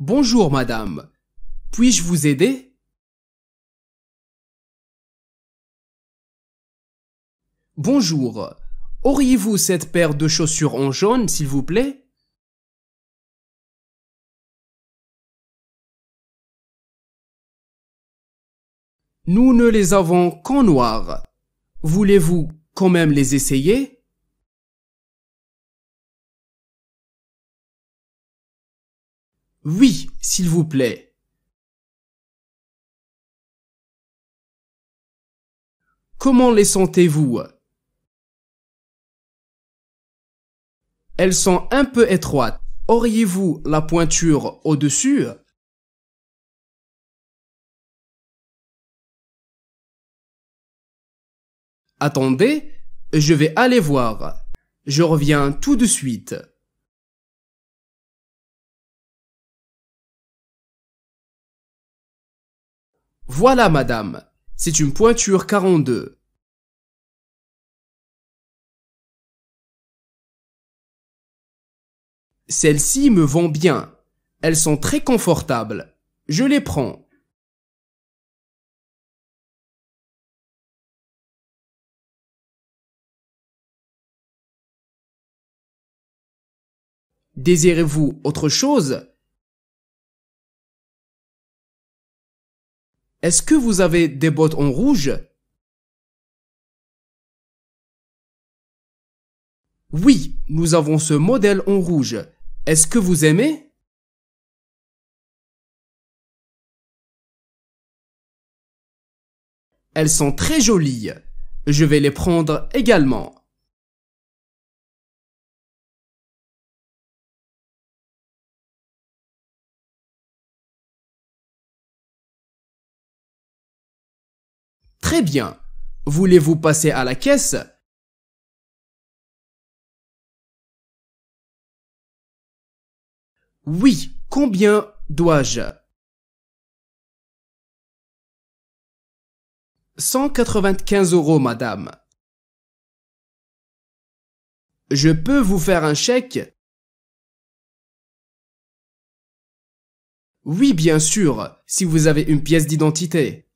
Bonjour madame, puis-je vous aider Bonjour, auriez-vous cette paire de chaussures en jaune s'il vous plaît Nous ne les avons qu'en noir. Voulez-vous quand même les essayer Oui, s'il vous plaît. Comment les sentez-vous Elles sont un peu étroites. Auriez-vous la pointure au-dessus Attendez, je vais aller voir. Je reviens tout de suite. Voilà, madame, c'est une pointure 42. Celles-ci me vont bien. Elles sont très confortables. Je les prends. Désirez-vous autre chose Est-ce que vous avez des bottes en rouge Oui, nous avons ce modèle en rouge. Est-ce que vous aimez Elles sont très jolies. Je vais les prendre également. Très bien. Voulez-vous passer à la caisse Oui, combien dois-je 195 euros, madame. Je peux vous faire un chèque Oui, bien sûr, si vous avez une pièce d'identité.